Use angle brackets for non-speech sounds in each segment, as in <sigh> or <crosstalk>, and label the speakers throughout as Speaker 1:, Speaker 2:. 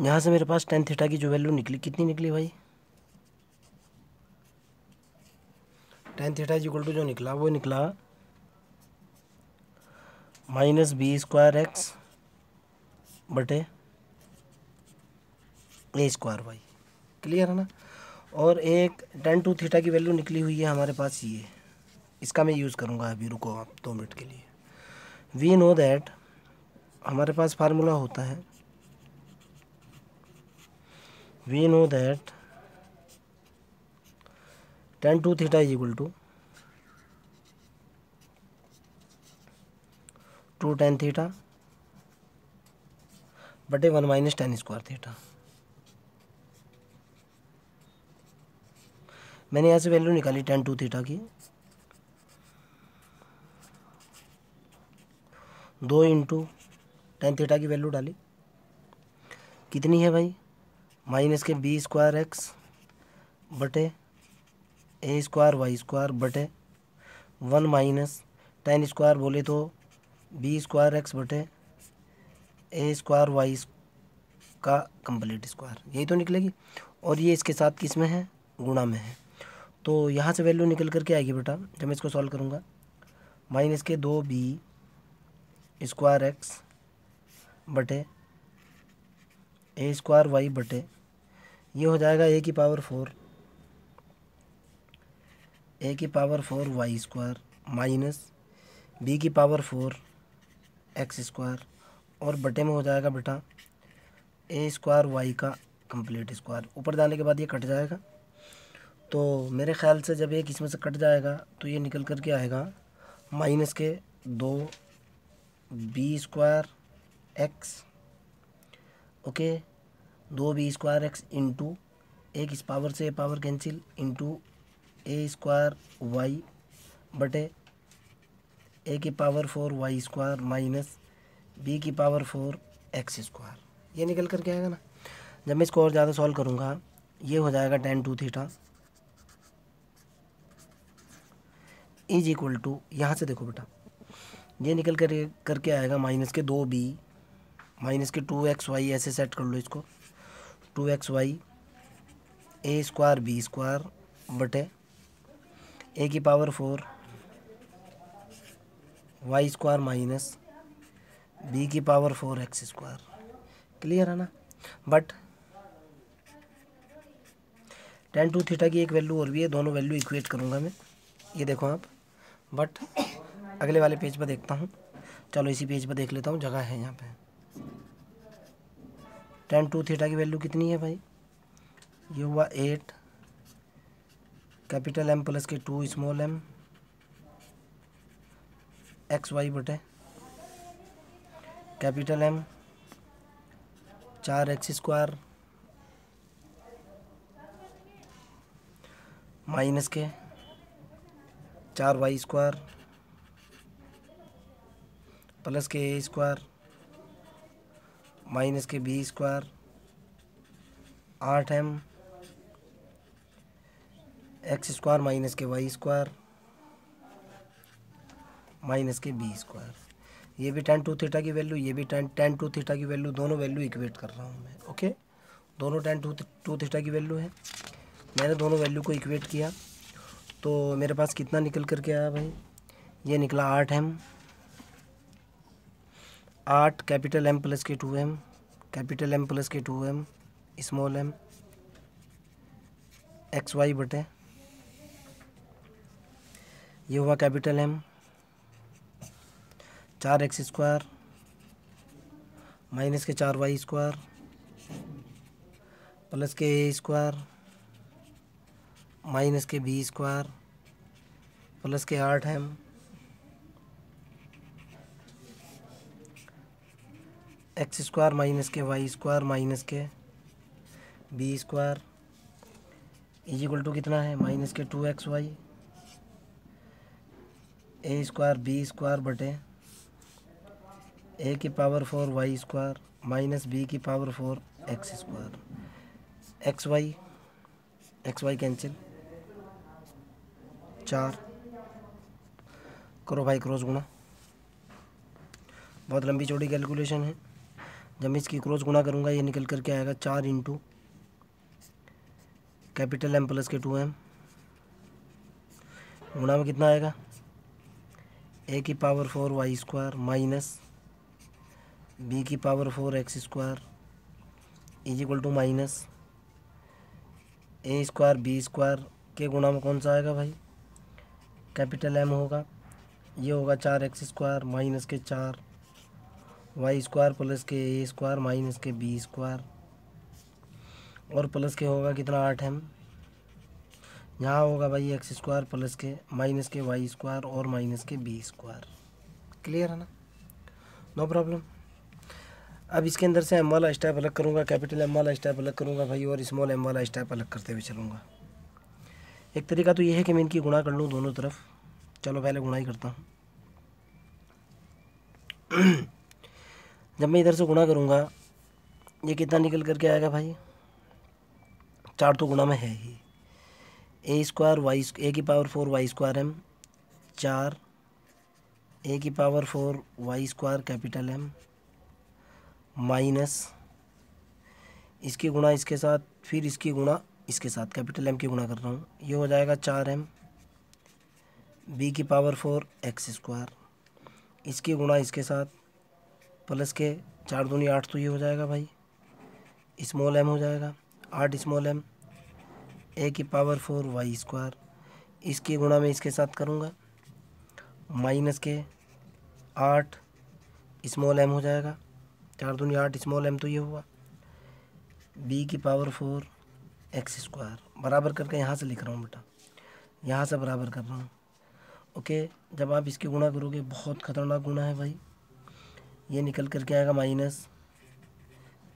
Speaker 1: यहाँ से मेरे पास टेन थीटा की जो वैल्यू निकली कितनी निकली भाई टेन थीटा इक्वल टू जो निकला वो निकला माइनस बी स्क्वायर एक्स बटे ए स्क्वायर वाई क्लियर है ना और एक टेन टू थीटा की वैल्यू निकली हुई है हमारे पास ये इसका मैं यूज़ करूँगा अभी रुको आप दो मिनट के लिए वी नो दैट हमारे पास फार्मूला होता है we know that tan 2 theta is equal to 2 tan theta बटे one minus tan square theta मैंने यहाँ से वैल्यू निकाली टेन टू थीटा की दो इंटू टेन थीटा की वैल्यू डाली कितनी है भाई minus K B square X बटे ए स्क्वायर वाई स्क्वायर बटे वन माइनस टेन स्क्वायर बोले तो बी स्क्वायर एक्स बटे ए स्क्वायर वाई का कंप्लीट स्क्वायर यही तो निकलेगी और ये इसके साथ किस में है गुणा में है तो यहाँ से वैल्यू निकल करके आएगी बेटा जब मैं इसको सॉल्व करूँगा माइनस के दो बी स्क्वायर एक्स बटे ए स्क्वायर वाई बटे ये हो जाएगा ए की पावर फोर ए की power four Y square minus B की पावर फोर एक्स स्क्वायर और बटे में हो जाएगा बेटा ए स्क्वायर वाई का कंप्लीट स्क्वायर ऊपर जाने के बाद ये कट जाएगा तो मेरे ख्याल से जब एक इसमें से कट जाएगा तो ये निकल कर के आएगा माइनस के दो बी स्क्वायर एक्स ओके दो बी स्क्वायर एक्स इंटू एक इस पावर से power cancel into A square Y बटे ए की power four Y square minus B की पावर फोर एक्स स्क्वायर ये निकल कर के आएगा ना जब मैं इसको और ज़्यादा सॉल्व करूँगा ये हो जाएगा tan two theta is equal to यहाँ से देखो बेटा ये निकल कर करके आएगा माइनस के दो B minus K two X Y ऐसे सेट कर लो इसको two X Y A square B square बटे ए की power four Y square minus B की power four X square clear है ना बट टेन टू थीटा की एक वैल्यू और भी है दोनों वैल्यू इक्वेट करूँगा मैं ये देखो आप बट अगले वाले पेज पर देखता हूँ चलो इसी पेज पर देख लेता हूँ जगह है यहाँ पे टेन टू थीटा की वैल्यू कितनी है भाई ये हुआ eight capital M plus K two small M X Y बटे कैपिटल एम चार एक्स स्क्वायर माइनस के चार Y square plus K A square minus K B square आठ M X square minus K Y square minus K B square ये भी tan two theta की value ये भी tan tan two theta की value दोनों value equate कर रहा हूँ मैं ओके दोनों टेन टू टू थीटा की वैल्यू है मैंने दोनों वैल्यू को इक्वेट किया तो मेरे पास कितना निकल करके आया भाई ये निकला आठ एम आठ capital M plus K two M capital M plus K two M small M X Y बटे ये हुआ कैपिटल एम चार एक्स स्क्वायर माइनस के चार Y square plus K A square minus K B square plus K आठ M X square minus K Y square minus K B square is equal to कितना है minus K two X Y A square B square बटे A की power four Y square minus B की power four X square X Y X Y cancel चार करो भाई cross गुणा बहुत लंबी चौड़ी कैलकुलेशन है जब मैं इसकी क्रॉस गुणा करूँगा ये निकल करके आएगा चार into capital M plus K two M गुणा में कितना आएगा ए की power four Y square minus B की power four X square is equal to minus A square B square के गुणा में कौन सा आएगा भाई कैपिटल एम होगा ये होगा चार एक्स स्क्वायर माइनस के चार Y square plus K A square minus K B square और प्लस के होगा कितना आठ एम यहाँ होगा भाई X square plus K minus K Y square और minus K B square clear है ना नो प्रॉब्लम अब इसके अंदर से एम वाला स्टेप अलग करूँगा कैपिटल एम वाला स्टेप अलग करूँगा भाई और स्मॉल एम वाला स्टेप अलग करते हुए चलूँगा एक तरीका तो ये है कि मैं इनकी गुणा कर लूँ दोनों तरफ चलो पहले गुणा ही करता हूँ <clears throat> जब मैं इधर से गुणा करूँगा ये कितना निकल करके आएगा भाई चार तो गुणा में है ही ए स्क्वायर वाई ए की power four Y square M चार ए की power four Y square capital M minus इसकी गुणा इसके साथ फिर इसकी गुणा इसके साथ कैपिटल एम की गुणा कर रहा हूँ ये हो जाएगा चार एम बी की पावर फोर एक्स स्क्वायर इसकी गुणा इसके साथ प्लस के चार दूनी आठ तो ये हो जाएगा भाई इस्मॉल एम हो जाएगा आठ इस्मॉल एम ए की पावर फोर वाई स्क्वायर इसके गुणा में इसके साथ करूँगा माइनस के आठ इस्मॉल एम हो जाएगा चार दूनी आठ इस्मॉल एम तो ये हुआ बी की पावर फोर एक्स स्क्वायर बराबर करके यहाँ से लिख रहा हूँ बेटा यहाँ से बराबर कर रहा हूँ ओके जब आप इसके गुणा करोगे बहुत खतरनाक गुणा है भाई ये निकल कर के आएगा minus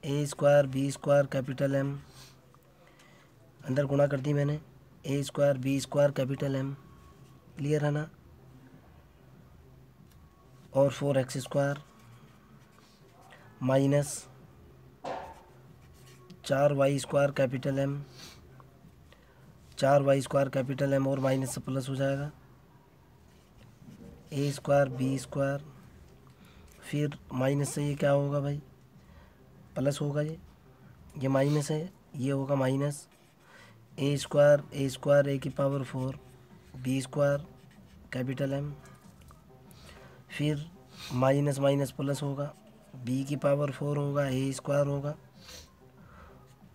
Speaker 1: A square B square capital M अंदर गुणा कर दी मैंने A square B square capital M clear है ना और फोर एक्स स्क्वायर माइनस चार वाई स्क्वायर कैपिटल एम चार वाई स्क्वायर कैपिटल एम और माइनस से प्लस हो जाएगा ए स्क्वायर बी स्क्वायर फिर माइनस से ये क्या होगा भाई प्लस होगा ये ये माइनस है ये होगा minus A square A square A की power four B square capital M फिर माइनस माइनस प्लस होगा बी की पावर फोर होगा ए स्क्वायर होगा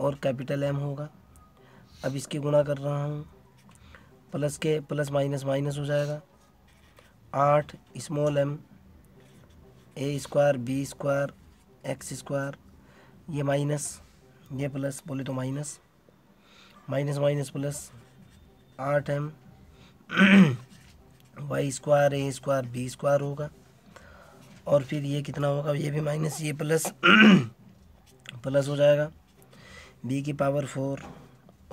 Speaker 1: और कैपिटल एम होगा अब इसकी गुणा कर रहा हूँ प्लस के प्लस माइनस माइनस हो जाएगा आठ small M A square B square X square ये माइनस ये प्लस बोले तो माइनस माइनस माइनस प्लस आठ M Y square A square B square होगा और फिर ये कितना होगा ये भी माइनस ये प्लस प्लस <clears throat> हो जाएगा बी की पावर फोर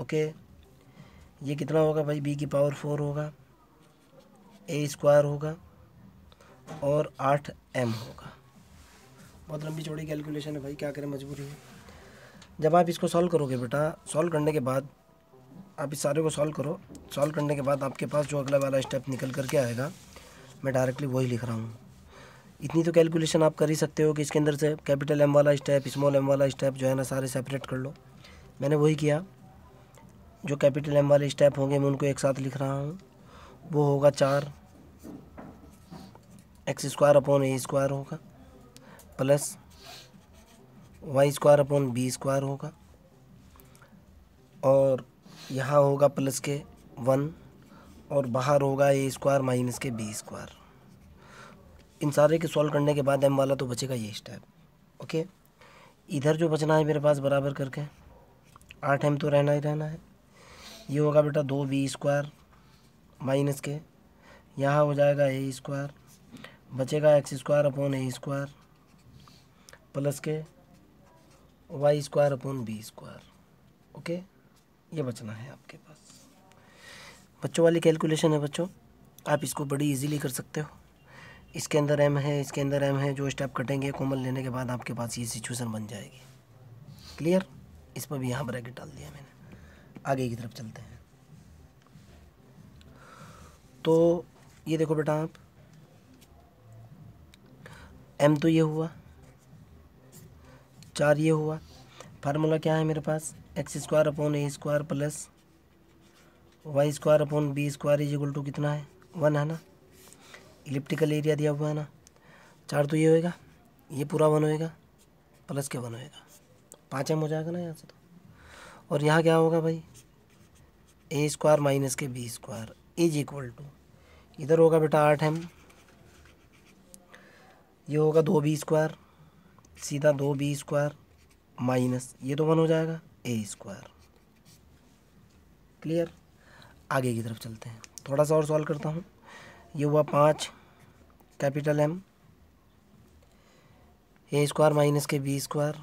Speaker 1: ओके ये कितना होगा भाई बी की पावर फोर होगा ए स्क्वायर होगा और आठ एम होगा बहुत लंबी चौड़ी कैलकुलेशन है भाई क्या करें मजबूरी है जब आप इसको सॉल्व करोगे बेटा सॉल्व करने के बाद आप इस सारे को सॉल्व करो सॉल्व करने के बाद आपके पास जो अगला वाला स्टेप निकल करके आएगा मैं डायरेक्टली वही लिख रहा हूँ इतनी तो कैलकुलेशन आप कर ही सकते हो कि इसके अंदर से कैपिटल एम वाला स्टेप स्मॉल एम वाला स्टेप जो है ना सारे सेपरेट कर लो मैंने वही किया जो कैपिटल एम वाले स्टेप होंगे मैं उनको एक साथ लिख रहा हूँ वो होगा चार X square upon A square होगा plus Y square upon B square होगा और यहाँ होगा प्लस के वन और बाहर होगा A square minus K B square इन सारे के सॉल्व करने के बाद एम वाला तो बचेगा ये स्टेप ओके इधर जो बचना है मेरे पास बराबर करके आठ एम तो रहना ही रहना है ये होगा बेटा दो बी स्क्वायर माइनस के यहाँ हो जाएगा ए स्क्वायर बचेगा X square upon A square plus K Y square upon B square okay ये बचना है आपके पास बच्चों वाली कैलकुलेशन है बच्चों आप इसको बड़ी इजीली कर सकते हो इसके अंदर एम है इसके अंदर एम है जो स्टेप कटेंगे कोमल लेने के बाद आपके पास ये सिचुएशन बन जाएगी क्लियर इस पर भी यहाँ ब्रैकेट डाल दिया मैंने आगे की तरफ चलते हैं तो ये देखो बेटा आप एम तो ये हुआ चार ये हुआ फार्मूला क्या है मेरे पास X square upon A square plus Y square upon B square is equal to कितना है वन है ना इलिप्टिकल एरिया दिया हुआ है ना चार तो ये होएगा ये पूरा वन होएगा प्लस के वन होएगा पाँच एम हो जाएगा ना यहाँ से तो और यहाँ क्या होगा भाई A square minus K B square is equal to इधर होगा बेटा आठ एम ये होगा दो बी स्क्वायर सीधा दो बी स्क्वायर माइनस ये तो वन हो जाएगा ए स्क्वायर क्लियर आगे की तरफ चलते हैं थोड़ा सा और सॉल्व करता हूँ ये हुआ पाँच capital M A square minus K B square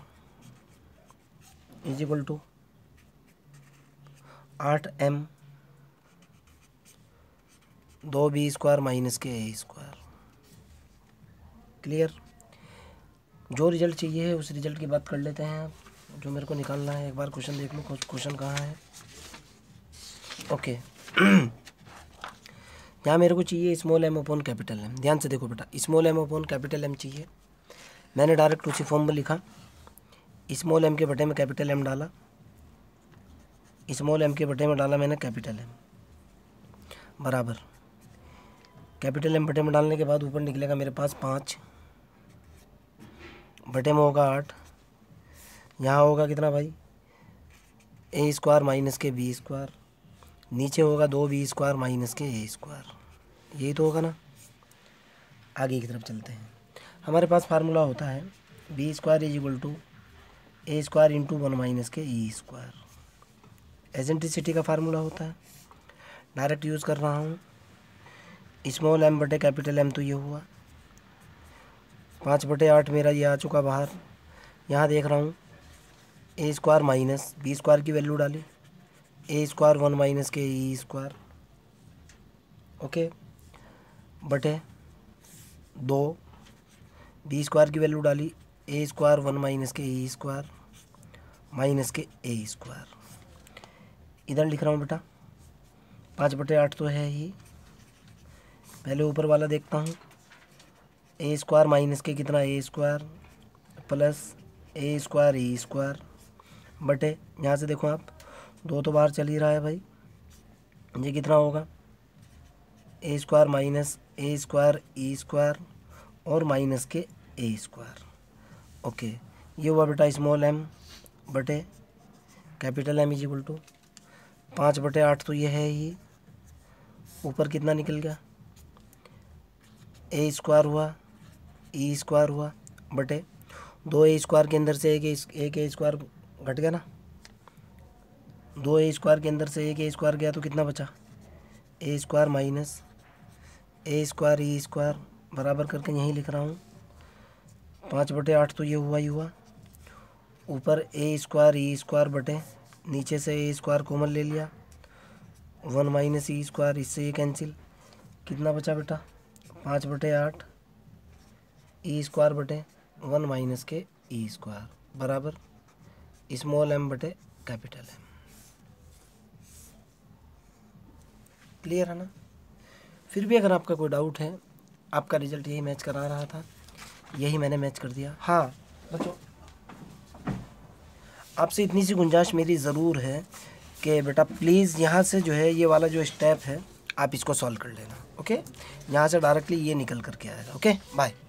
Speaker 1: is equal to आठ एम दो बी स्क्वायर माइनस के ए स्क्वायर क्लियर जो रिज़ल्ट चाहिए है उस रिज़ल्ट की बात कर लेते हैं जो मेरे को निकालना है एक बार क्वेश्चन देख लो क्वेश्चन कहाँ है ओके <clears throat> यहाँ मेरे को चाहिए small M upon capital M ध्यान से देखो बेटा small M upon capital M चाहिए मैंने डायरेक्ट उसी फॉर्म में लिखा स्मॉल एम के बटे में कैपिटल एम डाला स्मॉल एम के बटे में डाला मैंने कैपिटल एम बराबर कैपिटल एम बटे में डालने के बाद ऊपर निकलेगा मेरे पास पाँच बटे में होगा आठ यहाँ होगा कितना भाई A square minus K B square नीचे होगा दो बी स्क्वायर माइनस के ए स्क्वायर यही तो होगा ना आगे की तरफ चलते हैं हमारे पास फार्मूला होता है B square is equal to A square into one minus के ई स्क्वायर एजेंटिसिटी का फार्मूला होता है डायरेक्ट यूज़ कर रहा हूँ स्मॉल एम बटे कैपिटल एम तो ये हुआ पाँच बटे आठ मेरा ये आ चुका बाहर यहाँ देख रहा हूँ A square minus B square की वैल्यू डाली ए स्क्वायर वन माइनस के ई स्क्वायर ओके बटे दो बी स्क्वायर की वैल्यू डाली ए स्क्वायर वन माइनस के ई स्क्वायर माइनस के ए स्क्वायर इधर लिख रहा हूँ बेटा पाँच बटे आठ तो है ही पहले ऊपर वाला देखता हूँ ए स्क्वायर माइनस के कितना A square plus A square E square बटे यहाँ से देखो आप दो तो बाहर चल ही रहा है भाई ये कितना होगा A square minus A square E square और माइनस के ए स्क्वायर ओके ये हुआ बेटा स्मॉल एम बटे कैपिटल एम इजिकल टू पाँच बटे आठ तो ये है ही ऊपर कितना निकल गया ए स्क्वायर हुआ ई e स्क्वायर हुआ बटे दो ए स्क्वायर के अंदर से एक एक ए स्क्वायर घट गया ना दो ए स्क्वायर के अंदर से एक ए स्क्वायर गया तो कितना बचा A square minus A square E square बराबर करके यहीं लिख रहा हूँ पाँच बटे आठ तो ये हुआ ही हुआ ऊपर ए स्क्वायर ई स्क्वायर बटे नीचे से ए स्क्वायर कोमल ले लिया one minus E e square इससे ये कैंसिल कितना बचा बेटा पाँच बटे आठ ई e स्क्वायर बटे वन माइनस के ई e स्क्वायर बराबर स्मॉल एम बटे कैपिटल एम क्लियर है ना फिर भी अगर आपका कोई डाउट है आपका रिजल्ट यही मैच करा रहा था यही मैंने मैच कर दिया हाँ बच्चों आपसे इतनी सी गुंजाइश मेरी ज़रूर है कि बेटा प्लीज़ यहाँ से जो है ये वाला जो स्टेप है आप इसको सॉल्व कर लेना ओके यहाँ से डायरेक्टली ये निकल करके आएगा ओके बाय